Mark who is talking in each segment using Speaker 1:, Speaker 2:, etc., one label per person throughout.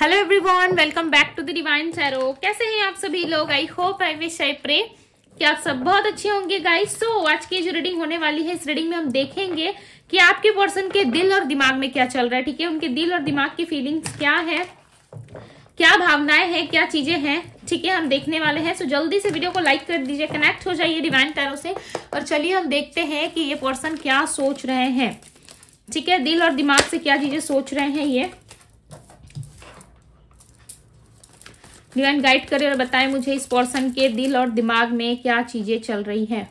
Speaker 1: Hello everyone welcome back to the divine सैरो कैसे हैं आप सभी लोग I hope I wish I pray कि आप सब बहुत अच्छे होंगे गाइस सो so, आज की जो रीडिंग होने वाली है इस रीडिंग में हम देखेंगे कि आपके पर्सन के दिल और दिमाग में क्या चल रहा है ठीक है उनके दिल और दिमाग की फीलिंग्स क्या है क्या भावनाएं हैं क्या चीजें हैं ठीक है हम देखने वाले हैं सो so, जल्दी से वीडियो को लाइक कर दीजिए कनेक्ट हो जाइए डिवाइन टैरो से और चलिए हम देखते हैं कि ये पर्सन क्या सोच रहे हैं ठीक है दिल और दिमाग से क्या चीजें सोच रहे हैं ये डिवाइन गाइड करें और बताएं मुझे इस पर्सन के दिल और दिमाग में क्या चीज़ें चल रही हैं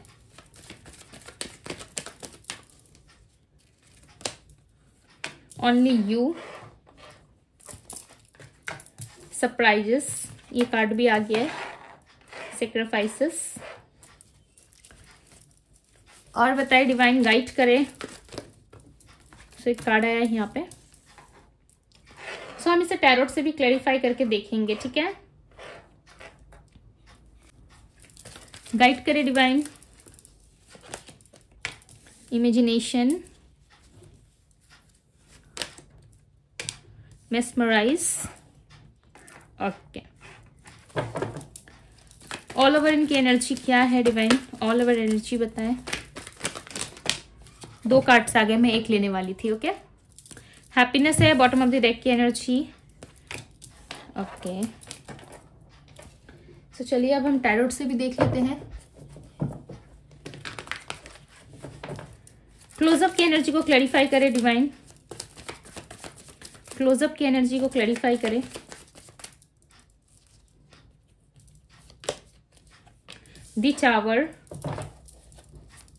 Speaker 1: ओनली यू सरप्राइजेस ये कार्ड भी आ गया है सेक्रीफाइसेस और बताए डिवाइन गाइड करें सो एक कार्ड आया है यहाँ पे सो हम इसे टैरोट से भी क्लैरिफाई करके देखेंगे ठीक है गाइड करे divine imagination mesmerize okay all over इनकी एनर्जी क्या है डिवाइन ऑल ओवर एनर्जी बताएं दो कार्ड्स आ गए मैं एक लेने वाली थी ओके हैप्पीनेस है बॉटम ऑफ द डेक की एनर्जी ओके okay. तो चलिए अब हम टैरोट से भी देख लेते हैं क्लोजअप की एनर्जी को क्लैरिफाई करें डिवाइन क्लोजअप की एनर्जी को क्लैरिफाई करें दी टावर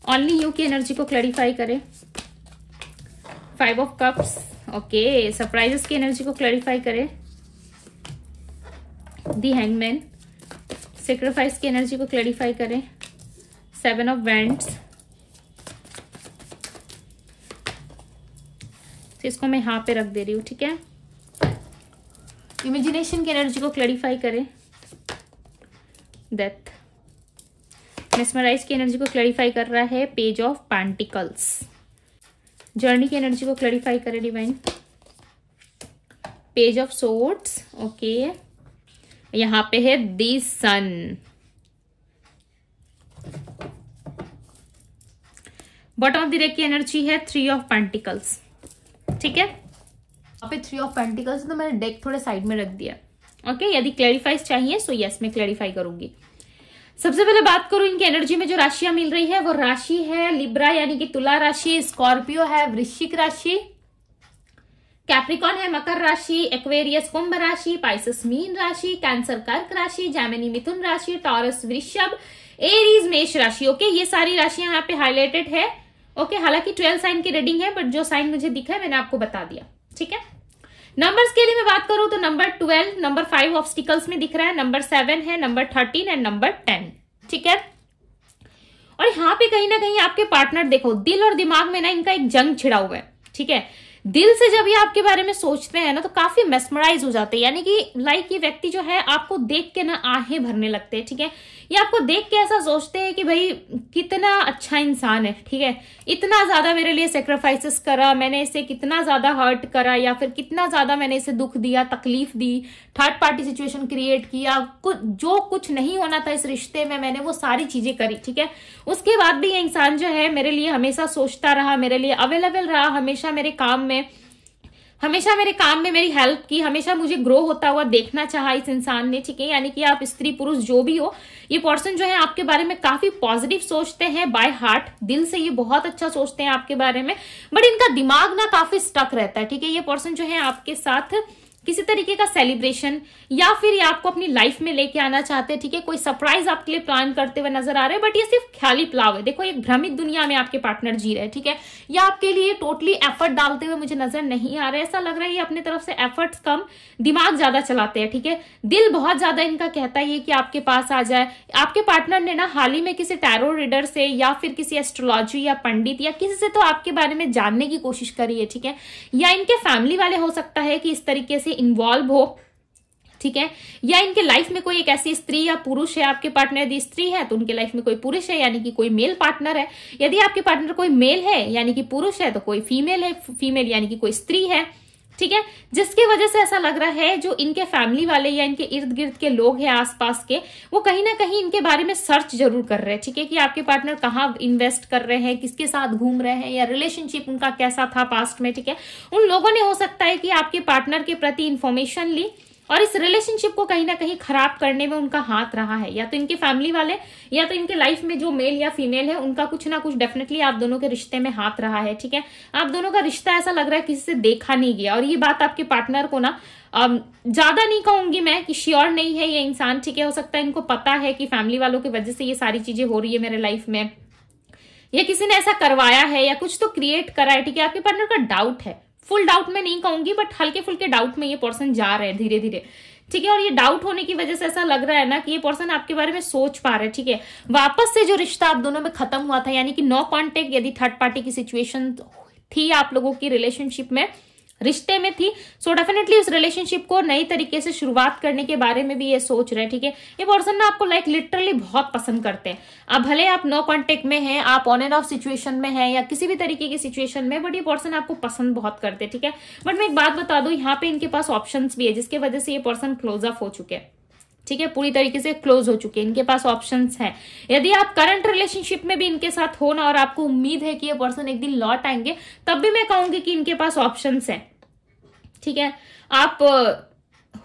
Speaker 1: ओनली यू की एनर्जी को क्लैरिफाई करें five of cups okay surprises की एनर्जी को क्लैरिफाई करें दी हैंगमैन सेक्रीफाइस की एनर्जी को क्लैरिफाई करें सेवन ऑफ वेंट्स इसको मैं यहां पे रख दे रही हूं ठीक है इमेजिनेशन की एनर्जी को क्लैरिफाई करें डेथ मेस्मराइज की एनर्जी को क्लैरिफाई कर रहा है पेज ऑफ पैंटिकल्स जर्नी की एनर्जी को क्लैरिफाई करें divine page of swords okay यहाँ पे है the sun bottom of the deck की एनर्जी है थ्री ऑफ पेंटिकल्स ठीक है यहाँ पे थ्री ऑफ पेंटिकल्स तो मैंने डेक थोड़े साइड में रख दिया ओके okay? यदि क्लैरिफाइज चाहिए सो यस मैं क्लैरिफाई करूंगी सबसे पहले बात करूं इनकी एनर्जी में जो राशियां मिल रही है वो राशि है लिब्रा यानी कि तुला राशि स्कॉर्पियो है वृश्चिक राशि कैप्रिकॉन है मकर राशि एक्वेरियस कुंभ राशि पाइसिस मीन राशि कैंसर कर्क राशि जैमिनी मिथुन राशि टॉरस वृषभ एरीज मेष राशि ओके ये सारी राशियां यहाँ पे हाईलाइटेड है ओके हालांकि ट्वेल्व साइन की रीडिंग है बट जो साइन मुझे दिखा है मैंने आपको बता दिया ठीक है नंबर्स के लिए मैं बात करूं तो number twelve number five obstacles में दिख रहा है नंबर सेवन है number thirteen and number ten ठीक है और यहाँ पे कहीं ना कहीं आपके पार्टनर देखो दिल और दिमाग में ना इनका एक जंग छिड़ा हुआ है ठीक है दिल से जब ये आपके बारे में सोचते हैं ना तो काफी मेस्मराइज हो जाते हैं यानी कि लाइक ये व्यक्ति जो है आपको देख के ना आहे भरने लगते हैं ठीक है ये आपको देख के ऐसा सोचते हैं कि भाई कितना अच्छा इंसान है ठीक है इतना ज्यादा मेरे लिए सेक्रीफाइसेस करा मैंने इसे कितना ज्यादा हर्ट करा या फिर कितना ज्यादा मैंने इसे दुख दिया तकलीफ दी थर्ड पार्टी सिचुएशन क्रिएट किया कुछ जो कुछ नहीं होना था इस रिश्ते में मैंने वो सारी चीजें करी ठीक है उसके बाद भी ये इंसान जो है मेरे लिए हमेशा सोचता रहा मेरे लिए अवेलेबल रहा हमेशा मेरे काम में में हमेशा मेरे काम में मेरी हेल्प की हमेशा मुझे ग्रो होता हुआ देखना चाहा इस इंसान ने ठीक है यानी कि आप स्त्री पुरुष जो भी हो ये पर्सन जो है आपके बारे में काफी पॉजिटिव सोचते हैं बाय हार्ट दिल से ये बहुत अच्छा सोचते हैं आपके बारे में बट इनका दिमाग ना काफी स्टक रहता है ठीक है ये पर्सन जो है आपके साथ किसी तरीके का सेलिब्रेशन या फिर ये आपको अपनी लाइफ में लेके आना चाहते हैं ठीक है कोई सरप्राइज आपके लिए प्लान करते हुए नजर आ रहे हैं बट ये सिर्फ ख्याली प्लाव है देखो एक भ्रमित दुनिया में आपके पार्टनर जी रहे हैं ठीक है या आपके लिए टोटली एफर्ट डालते हुए मुझे नजर नहीं आ रहा है ऐसा लग रहा है ये अपने तरफ से एफर्ट्स कम दिमाग ज्यादा चलाते हैं ठीक है थीके? दिल बहुत ज्यादा इनका कहता है कि आपके पास आ जाए आपके पार्टनर ने ना हाल ही में किसी टैरो रीडर से या फिर किसी एस्ट्रोलॉजी या पंडित या किसी से तो आपके बारे में जानने की कोशिश करी है ठीक है या इनके फैमिली वाले हो सकता है कि इस तरीके से इन्वॉल्व हो ठीक है या इनके लाइफ में कोई एक ऐसी स्त्री या पुरुष है आपके पार्टनर यदि स्त्री है तो उनके लाइफ में कोई पुरुष है यानी कि कोई मेल पार्टनर है यदि आपके पार्टनर कोई मेल है यानी कि पुरुष है तो कोई फीमेल है फीमेल यानी कि कोई स्त्री है ठीक है जिसकी वजह से ऐसा लग रहा है जो इनके फैमिली वाले या इनके इर्द गिर्द के लोग हैं आसपास के वो कहीं ना कहीं इनके बारे में सर्च जरूर कर रहे हैं ठीक है कि आपके पार्टनर कहाँ इन्वेस्ट कर रहे हैं किसके साथ घूम रहे हैं या रिलेशनशिप उनका कैसा था पास्ट में ठीक है उन लोगों ने हो सकता है कि आपके पार्टनर के प्रति इन्फॉर्मेशन ली और इस रिलेशनशिप को कहीं ना कहीं खराब करने में उनका हाथ रहा है या तो इनके फैमिली वाले या तो इनके लाइफ में जो मेल या फीमेल है उनका कुछ ना कुछ डेफिनेटली आप दोनों के रिश्ते में हाथ रहा है ठीक है आप दोनों का रिश्ता ऐसा लग रहा है किसी से देखा नहीं गया और ये बात आपके पार्टनर को ना ज्यादा नहीं कहूंगी मैं कि श्योर नहीं है ये इंसान ठीक है हो सकता है इनको पता है कि फैमिली वालों की वजह से ये सारी चीजें हो रही है मेरे लाइफ में या किसी ने ऐसा करवाया है या कुछ तो क्रिएट करा है ठीक है आपके पार्टनर का डाउट है फुल डाउट में नहीं कहूंगी बट हल्के फुल्के डाउट में ये पर्सन जा रहे हैं धीरे धीरे ठीक है और ये डाउट होने की वजह से ऐसा लग रहा है ना कि ये पर्सन आपके बारे में सोच पा रहा है ठीक है वापस से जो रिश्ता आप दोनों में खत्म हुआ था यानी कि नो कॉन्टेक्ट यदि थर्ड पार्टी की सिचुएशन थी आप लोगों की रिलेशनशिप में रिश्ते में थी सो so डेफिनेटली उस रिलेशनशिप को नई तरीके से शुरुआत करने के बारे में भी ये सोच रहे हैं ठीक है ये पर्सन ना आपको लाइक like, लिटरली बहुत पसंद करते हैं अब भले आप नो कांटेक्ट में हैं आप ऑन एंड ऑफ सिचुएशन में हैं या किसी भी तरीके की सिचुएशन में बट ये पर्सन आपको पसंद बहुत करते हैं ठीक है बट मैं एक बात बता दू यहाँ पे इनके पास ऑप्शन भी है जिसकी वजह से ये पर्सन क्लोज ऑफ हो चुके हैं ठीक है पूरी तरीके से क्लोज हो चुके हैं इनके पास ऑप्शन हैं यदि आप करंट रिलेशनशिप में भी इनके साथ हो ना और आपको उम्मीद है कि ये पर्सन एक दिन लौट आएंगे तब भी मैं कहूंगी कि इनके पास ऑप्शन है ठीक है आप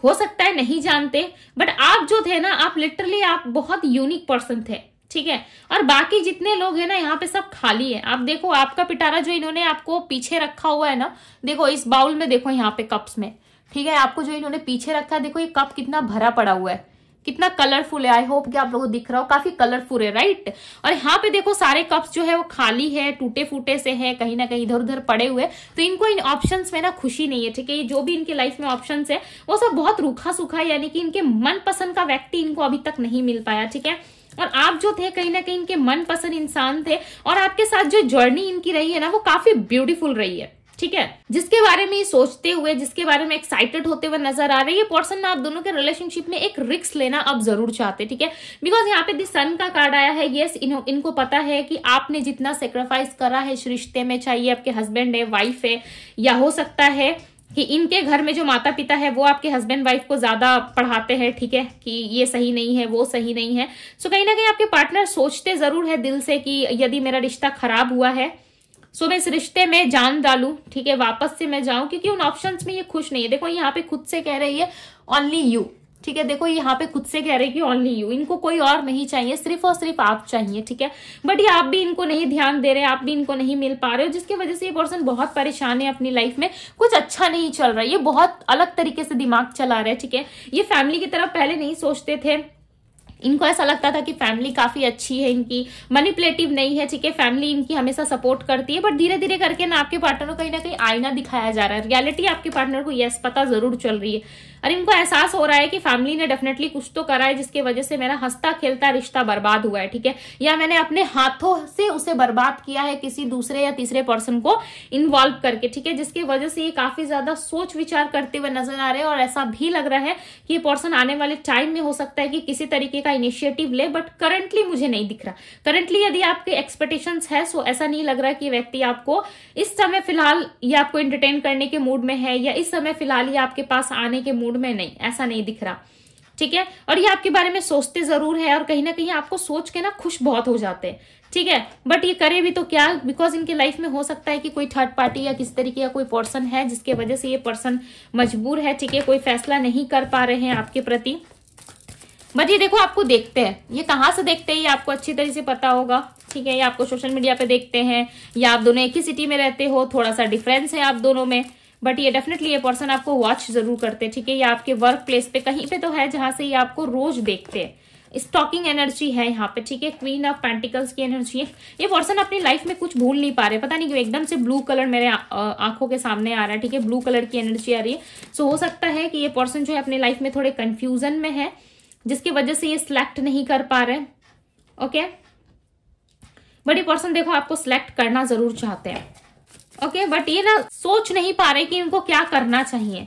Speaker 1: हो सकता है नहीं जानते बट आप जो थे ना आप लिटरली आप बहुत यूनिक पर्सन थे ठीक है और बाकी जितने लोग हैं ना यहाँ पे सब खाली है आप देखो आपका पिटारा जो इन्होंने आपको पीछे रखा हुआ है ना देखो इस बाउल में देखो यहाँ पे कप्स में ठीक है आपको जो इन्होंने पीछे रखा है देखो ये कप कितना भरा पड़ा हुआ है कितना कलरफुल है आई होप कि आप लोगों को दिख रहा हो काफी कलरफुल है राइट और यहाँ पे देखो सारे कप्स जो है वो खाली है टूटे फूटे से है कहीं ना कहीं इधर उधर पड़े हुए तो इनको इन ऑप्शन में ना खुशी नहीं है ठीक है ये जो भी इनके लाइफ में ऑप्शन है वो सब बहुत रूखा सूखा है यानी कि इनके मनपसंद का व्यक्ति इनको अभी तक नहीं मिल पाया ठीक है और आप जो थे कहीं ना कहीं इनके मनपसंद इंसान थे और आपके साथ जो जर्नी इनकी रही है ना वो काफी ब्यूटीफुल रही है ठीक है जिसके बारे में सोचते हुए जिसके बारे में एक्साइटेड होते हुए नजर आ हैं ये पर्सन आप दोनों के रिलेशनशिप में एक रिक्स लेना आप जरूर चाहते हैं ठीक है बिकॉज यहाँ पे सन का कार्ड आया है येस इन, इनको पता है कि आपने जितना सेक्रीफाइस करा है इस रिश्ते में चाहिए आपके हस्बैंड है वाइफ है या हो सकता है कि इनके घर में जो माता पिता है वो आपके हस्बैंड वाइफ को ज्यादा पढ़ाते हैं ठीक है कि ये सही नहीं है वो सही नहीं है सो कहीं ना कहीं आपके पार्टनर सोचते जरूर है दिल से कि यदि मेरा रिश्ता खराब हुआ है सो मैं इस रिश्ते में जान डालू ठीक है वापस से मैं जाऊं क्योंकि उन ऑप्शन में ये खुश नहीं है देखो यहाँ पे खुद से कह रही है ओनली यू ठीक है देखो यहाँ पे खुद से कह रहे कि ओनली यू इनको कोई और नहीं चाहिए सिर्फ और सिर्फ आप चाहिए ठीक है बट ये आप भी इनको नहीं ध्यान दे रहे आप भी इनको नहीं मिल पा रहे हो जिसकी वजह से ये पर्सन बहुत परेशान है अपनी लाइफ में कुछ अच्छा नहीं चल रहा है ये बहुत अलग तरीके से दिमाग चला रहा है ठीक है ये फैमिली की तरफ पहले नहीं सोचते थे इनको ऐसा लगता था कि फैमिली काफी अच्छी है इनकी मनीपुलेटिव नहीं है ठीक है फैमिली इनकी हमेशा सपोर्ट करती है बट धीरे धीरे करके ना आपके पार्टनर को कहीं ना कहीं आईना दिखाया जा रहा है रियलिटी आपके पार्टनर को यस पता जरूर चल रही है अरे इनको एहसास हो रहा है कि फैमिली ने डेफिनेटली कुछ तो करा है जिसके वजह से मेरा हंसता खेलता रिश्ता बर्बाद हुआ है ठीक है या मैंने अपने हाथों से उसे बर्बाद किया है किसी दूसरे या तीसरे पर्सन को इन्वॉल्व करके ठीक है जिसकी वजह से ये काफी ज्यादा सोच विचार करते हुए नजर आ रहे हैं और ऐसा भी लग रहा है कि ये पर्सन आने वाले टाइम में हो सकता है कि किसी तरीके का इनिशिएटिव ले बट करंटली मुझे नहीं दिख रहा करंटली यदि आपके एक्सपेक्टेशन है सो ऐसा नहीं लग रहा कि व्यक्ति आपको इस समय फिलहाल ये आपको एंटरटेन करने के मूड में है या इस समय फिलहाल ये आपके पास आने के मूड मूड में नहीं ऐसा नहीं दिख रहा ठीक है और ये आपके बारे में सोचते जरूर है और कहीं ना कहीं आपको सोच के ना खुश बहुत हो जाते हैं ठीक है बट ये करे भी तो क्या बिकॉज इनके लाइफ में हो सकता है कि कोई थर्ड पार्टी या किस तरीके का कोई पर्सन है जिसके वजह से ये पर्सन मजबूर है ठीक है कोई फैसला नहीं कर पा रहे हैं आपके प्रति बट ये देखो आपको देखते हैं ये कहाँ से देखते हैं ये आपको अच्छी तरह से पता होगा ठीक है ये आपको सोशल मीडिया पे देखते हैं या आप दोनों एक ही सिटी में रहते हो थोड़ा सा डिफरेंस है आप दोनों में बट ये डेफिनेटली ये पर्सन आपको वॉच जरूर करते हैं ठीक है ये आपके वर्क प्लेस पे कहीं पे तो है जहां से ये आपको रोज देखते हैं स्टॉकिंग एनर्जी है यहाँ पे ठीक है क्वीन ऑफ पेंटिकल्स की एनर्जी है ये पर्सन अपनी लाइफ में कुछ भूल नहीं पा रहे पता नहीं क्यों एकदम से ब्लू कलर मेरे आंखों के सामने आ रहा है ठीक है ब्लू कलर की एनर्जी आ रही है सो so, हो सकता है कि ये पर्सन जो है अपने लाइफ में थोड़े कंफ्यूजन में है जिसकी वजह से ये सिलेक्ट नहीं कर पा रहे ओके बट ये पर्सन देखो आपको सिलेक्ट करना जरूर चाहते हैं ओके बट ये ना सोच नहीं पा रहे कि इनको क्या करना चाहिए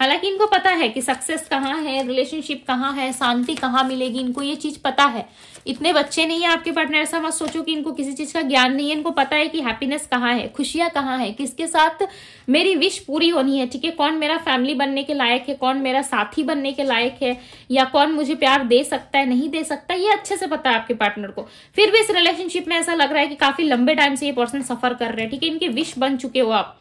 Speaker 1: हालांकि इनको पता है कि सक्सेस कहाँ है रिलेशनशिप कहाँ है शांति कहाँ मिलेगी इनको ये चीज पता है इतने बच्चे नहीं है आपके पार्टनर ऐसा मत सोचो कि इनको किसी चीज का ज्ञान नहीं है इनको पता है कि हैप्पीनेस कहाँ है खुशियां कहाँ है किसके साथ मेरी विश पूरी होनी है ठीक है कौन मेरा फैमिली बनने के लायक है कौन मेरा साथी बनने के लायक है या कौन मुझे प्यार दे सकता है नहीं दे सकता ये अच्छे से पता है आपके पार्टनर को फिर भी इस रिलेशनशिप में ऐसा लग रहा है कि काफी लंबे टाइम से ये पर्सन सफर कर रहे हैं ठीक है इनके विश बन चुके हो आप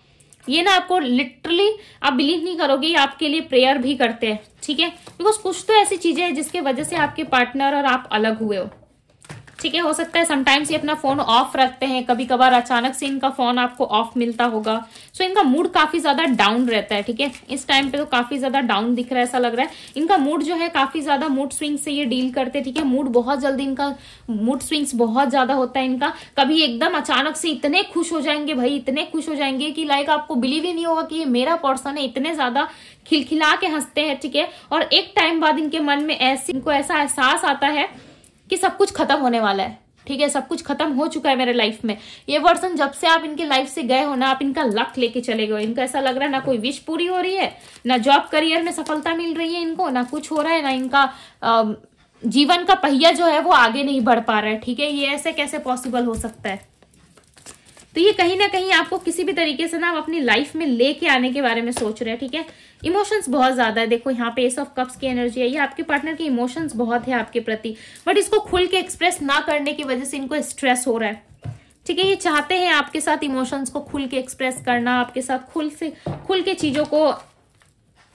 Speaker 1: ये ना आपको लिटरली आप बिलीव नहीं करोगे ये आपके लिए प्रेयर भी करते हैं ठीक है बिकॉज कुछ तो ऐसी चीजें हैं जिसके वजह से आपके पार्टनर और आप अलग हुए हो ठीक है हो सकता है समटाइम्स ये अपना फोन ऑफ रखते हैं कभी कभार अचानक से इनका फोन आपको ऑफ मिलता होगा सो इनका मूड काफी ज्यादा डाउन रहता है ठीक है इस टाइम पे तो काफी ज्यादा डाउन दिख रहा है ऐसा लग रहा है इनका मूड जो है काफी ज्यादा मूड स्विंग से ये डील करते हैं ठीक है मूड बहुत जल्दी इनका मूड स्विंग्स बहुत ज्यादा होता है इनका कभी एकदम अचानक से इतने खुश हो जाएंगे भाई इतने खुश हो जाएंगे कि लाइक आपको बिलीव ही नहीं होगा कि ये मेरा पर्सन है इतने ज्यादा खिलखिला के हंसते हैं ठीक है और एक टाइम बाद इनके मन में ऐसे इनको ऐसा एहसास आता है कि सब कुछ खत्म होने वाला है ठीक है सब कुछ खत्म हो चुका है मेरे लाइफ में ये वर्सन जब से आप इनके लाइफ से गए हो ना आप इनका लक लेके चले गए इनको ऐसा लग रहा है ना कोई विश पूरी हो रही है ना जॉब करियर में सफलता मिल रही है इनको ना कुछ हो रहा है ना इनका आ, जीवन का पहिया जो है वो आगे नहीं बढ़ पा रहा है ठीक है ये ऐसे कैसे पॉसिबल हो सकता है तो ये कहीं ना कहीं आपको किसी भी तरीके से ना आप अपनी लाइफ में लेके आने के बारे में सोच रहे हैं ठीक है इमोशंस बहुत ज्यादा है देखो यहाँ पे एस ऑफ कप्स की एनर्जी है ये आपके पार्टनर के इमोशंस बहुत है आपके प्रति बट इसको खुल के एक्सप्रेस ना करने की वजह से इनको स्ट्रेस हो रहा है ठीक है ये चाहते हैं आपके साथ इमोशंस को खुल के एक्सप्रेस करना आपके साथ खुल से खुल के चीज़ों को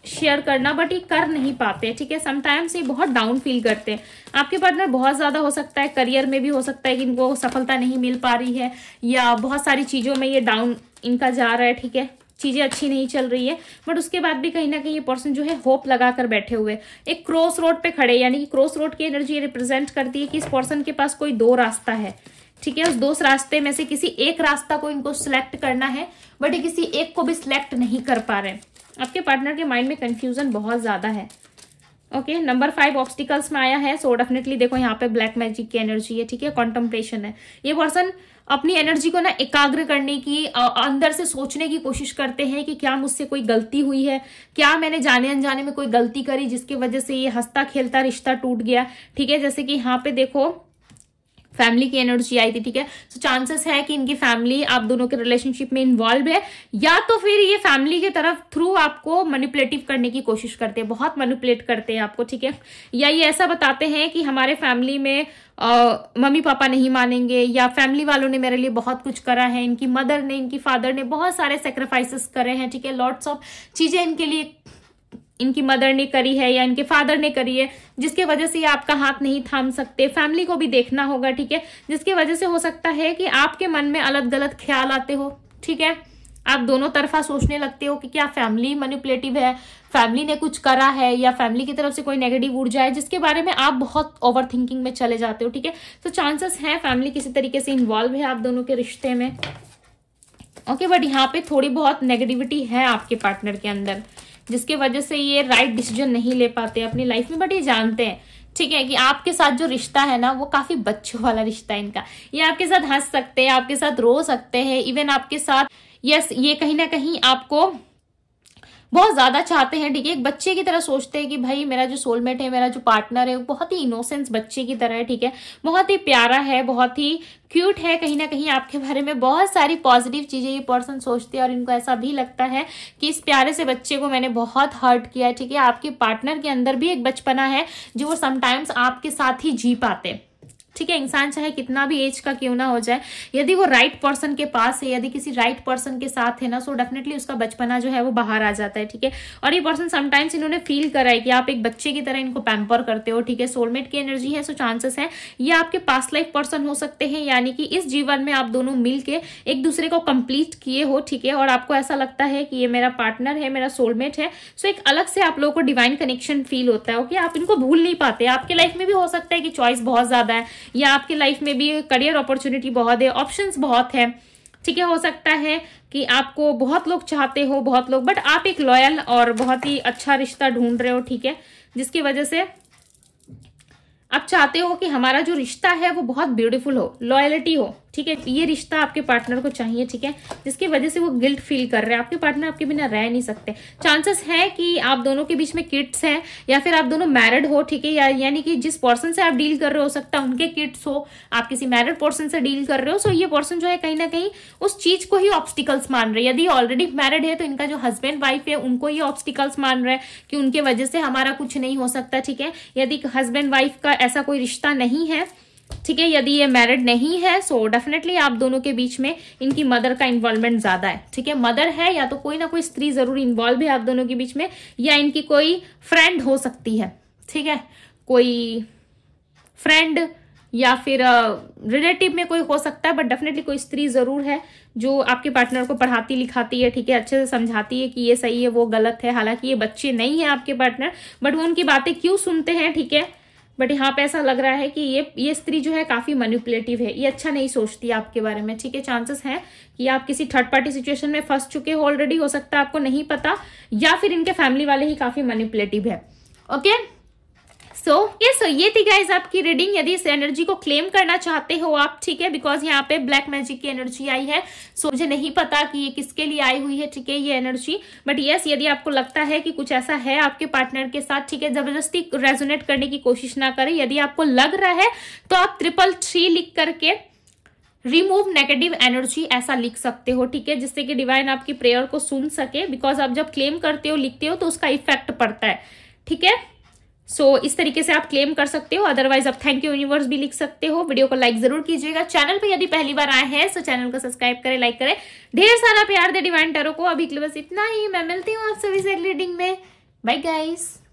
Speaker 1: शेयर करना बट ये कर नहीं पाते ठीक है समटाइम्स ये बहुत डाउन फील करते हैं आपके पार्टनर बहुत ज़्यादा हो सकता है करियर में भी हो सकता है कि इनको सफलता नहीं मिल पा रही है या बहुत सारी चीज़ों में ये डाउन इनका जा रहा है ठीक है चीज़ें अच्छी नहीं चल रही है बट उसके बाद भी कहीं ना कहीं ये पर्सन जो है होप लगा कर बैठे हुए एक क्रॉस रोड पे खड़े यानी कि क्रॉस रोड की एनर्जी रिप्रेजेंट करती है कि इस पर्सन के पास कोई दो रास्ता है ठीक है उस दो रास्ते में से किसी एक रास्ता को इनको सिलेक्ट करना है बट ये किसी एक को भी सिलेक्ट नहीं कर पा रहे हैं आपके पार्टनर के माइंड में कन्फ्यूजन बहुत ज़्यादा है ओके नंबर फाइव ऑब्स्टिकल्स में आया है सो so डेफिनेटली देखो यहाँ पे ब्लैक मैजिक की एनर्जी है ठीक है कॉन्टम्प्रेशन है ये पर्सन अपनी एनर्जी को ना एकाग्र करने की अंदर से सोचने की कोशिश करते हैं कि क्या मुझसे कोई गलती हुई है क्या मैंने जाने अनजाने में कोई गलती करी जिसकी वजह से ये हंसता खेलता रिश्ता टूट गया ठीक है जैसे कि यहाँ पे देखो फैमिली की एनर्जी आई थी ठीक है सो so, चांसेस है कि इनकी फैमिली आप दोनों के रिलेशनशिप में इन्वॉल्व है या तो फिर ये फैमिली के तरफ थ्रू आपको मनिपुलेटिव करने की कोशिश करते हैं बहुत मनिपुलेट करते हैं आपको ठीक है या ये ऐसा बताते हैं कि हमारे फैमिली में मम्मी पापा नहीं मानेंगे या फैमिली वालों ने मेरे लिए बहुत कुछ करा है इनकी मदर ने इनकी फादर ने बहुत सारे सेक्रीफाइसेस करे हैं ठीक है लॉट्स ऑफ चीजें इनके लिए इनकी मदर ने करी है या इनके फादर ने करी है जिसके वजह से आपका हाथ नहीं थाम सकते फैमिली को भी देखना होगा ठीक है जिसकी वजह से हो सकता है कि आपके मन में अलग गलत ख्याल आते हो ठीक है आप दोनों तरफा सोचने लगते हो कि क्या फैमिली मैनिपुलेटिव है फैमिली ने कुछ करा है या फैमिली की तरफ से कोई नेगेटिव उड़ जाए जिसके बारे में आप बहुत ओवर थिंकिंग में चले जाते हो ठीक है तो चांसेस हैं फैमिली किसी तरीके से इन्वॉल्व है आप दोनों के रिश्ते में ओके बट यहाँ पे थोड़ी बहुत नेगेटिविटी है आपके पार्टनर के अंदर जिसके वजह से ये राइट डिसीजन नहीं ले पाते अपनी लाइफ में बट ये जानते हैं ठीक है कि आपके साथ जो रिश्ता है ना वो काफी बच्चों वाला रिश्ता है इनका ये आपके साथ हंस सकते हैं आपके साथ रो सकते हैं इवन आपके साथ यस ये कहीं ना कहीं आपको बहुत ज्यादा चाहते हैं ठीक है एक बच्चे की तरह सोचते हैं कि भाई मेरा जो सोलमेट है मेरा जो पार्टनर है वो बहुत ही इनोसेंस बच्चे की तरह है ठीक है बहुत ही प्यारा है बहुत ही क्यूट है कहीं ना कहीं आपके बारे में बहुत सारी पॉजिटिव चीजें ये पर्सन सोचते हैं और इनको ऐसा भी लगता है कि इस प्यारे से बच्चे को मैंने बहुत हर्ट किया है ठीक है आपके पार्टनर के अंदर भी एक बचपना है जो वो समटाइम्स आपके साथ ही जी पाते ठीक है इंसान चाहे कितना भी एज का क्यों ना हो जाए यदि वो राइट पर्सन के पास है यदि किसी राइट पर्सन के साथ है ना सो डेफिनेटली उसका बचपना जो है वो बाहर आ जाता है ठीक है और ये पर्सन समटाइम्स इन्होंने फील करा है कि आप एक बच्चे की तरह इनको पैम्पर करते हो ठीक है सोलमेट की एनर्जी है सो चांसेस है ये आपके पास्ट लाइफ पर्सन हो सकते हैं यानी कि इस जीवन में आप दोनों मिल एक दूसरे को कंप्लीट किए हो ठीक है और आपको ऐसा लगता है कि ये मेरा पार्टनर है मेरा सोलमेट है सो एक अलग से आप लोगों को डिवाइन कनेक्शन फील होता है ओके आप इनको भूल नहीं पाते आपके लाइफ में भी हो सकता है कि चॉइस बहुत ज्यादा है या आपके लाइफ में भी करियर अपॉर्चुनिटी बहुत है ऑप्शन बहुत है ठीक है हो सकता है कि आपको बहुत लोग चाहते हो बहुत लोग बट आप एक लॉयल और बहुत ही अच्छा रिश्ता ढूंढ रहे हो ठीक है जिसकी वजह से आप चाहते हो कि हमारा जो रिश्ता है वो बहुत ब्यूटीफुल हो लॉयलिटी हो ठीक है ये रिश्ता आपके पार्टनर को चाहिए ठीक है जिसकी वजह से वो गिल्ट फील कर रहे हैं आपके पार्टनर आपके बिना रह नहीं सकते चांसेस है कि आप दोनों के बीच में किड्स हैं या फिर आप दोनों मैरिड हो ठीक है या यानी कि जिस पर्सन से आप डील कर रहे हो सकता है उनके किड्स हो आप किसी मैरिड पर्सन से डील कर रहे हो सो ये पर्सन जो है कहीं ना कहीं उस चीज को ही ऑब्स्टिकल्स मान रहे यदि ऑलरेडी मैरिड है तो इनका जो हस्बैंड वाइफ है उनको ही ऑब्स्टिकल्स मान रहे हैं कि उनके वजह से हमारा कुछ नहीं हो सकता ठीक है यदि हस्बैंड वाइफ का ऐसा कोई रिश्ता नहीं है ठीक है यदि ये मैरिड नहीं है सो डेफिनेटली आप दोनों के बीच में इनकी मदर का इन्वॉल्वमेंट ज्यादा है ठीक है मदर है या तो कोई ना कोई स्त्री जरूर इन्वॉल्व है आप दोनों के बीच में या इनकी कोई फ्रेंड हो सकती है ठीक है कोई फ्रेंड या फिर रिलेटिव uh, में कोई हो सकता है बट डेफिनेटली कोई स्त्री ज़रूर है जो आपके पार्टनर को पढ़ाती लिखाती है ठीक है अच्छे से समझाती है कि ये सही है वो गलत है हालांकि ये बच्चे नहीं है आपके पार्टनर बट वो उनकी बातें क्यों सुनते हैं ठीक है बट यहाँ पे ऐसा लग रहा है कि ये ये स्त्री जो है काफी मैन्युपुलेटिव है ये अच्छा नहीं सोचती आपके बारे में ठीक है चांसेस हैं कि आप किसी थर्ड पार्टी सिचुएशन में फंस चुके हो ऑलरेडी हो सकता है आपको नहीं पता या फिर इनके फैमिली वाले ही काफी मैन्युपुलेटिव है ओके okay? सो ये सो ये थी गाइज आपकी रीडिंग यदि इस एनर्जी को क्लेम करना चाहते हो आप ठीक है बिकॉज यहाँ पे ब्लैक मैजिक की एनर्जी आई है सो so, मुझे नहीं पता कि ये किसके लिए आई हुई है ठीक है ये एनर्जी बट येस यदि आपको लगता है कि कुछ ऐसा है आपके पार्टनर के साथ ठीक है जबरदस्ती रेजोनेट करने की कोशिश ना करें यदि आपको लग रहा है तो आप ट्रिपल थ्री लिख करके रिमूव नेगेटिव एनर्जी ऐसा लिख सकते हो ठीक है जिससे कि डिवाइन आपकी प्रेयर को सुन सके बिकॉज आप जब क्लेम करते हो लिखते हो तो उसका इफेक्ट पड़ता है ठीक है सो so, इस तरीके से आप क्लेम कर सकते हो अदरवाइज आप थैंक यू यूनिवर्स भी लिख सकते हो वीडियो को लाइक जरूर कीजिएगा चैनल पे यदि पहली बार आए हैं तो चैनल को सब्सक्राइब करें लाइक करें ढेर सारा प्यार दे डिवाइन टेरो को अभी के लिए बस इतना ही मैं मिलती हूँ आप सभी से रीडिंग में बाय गाइस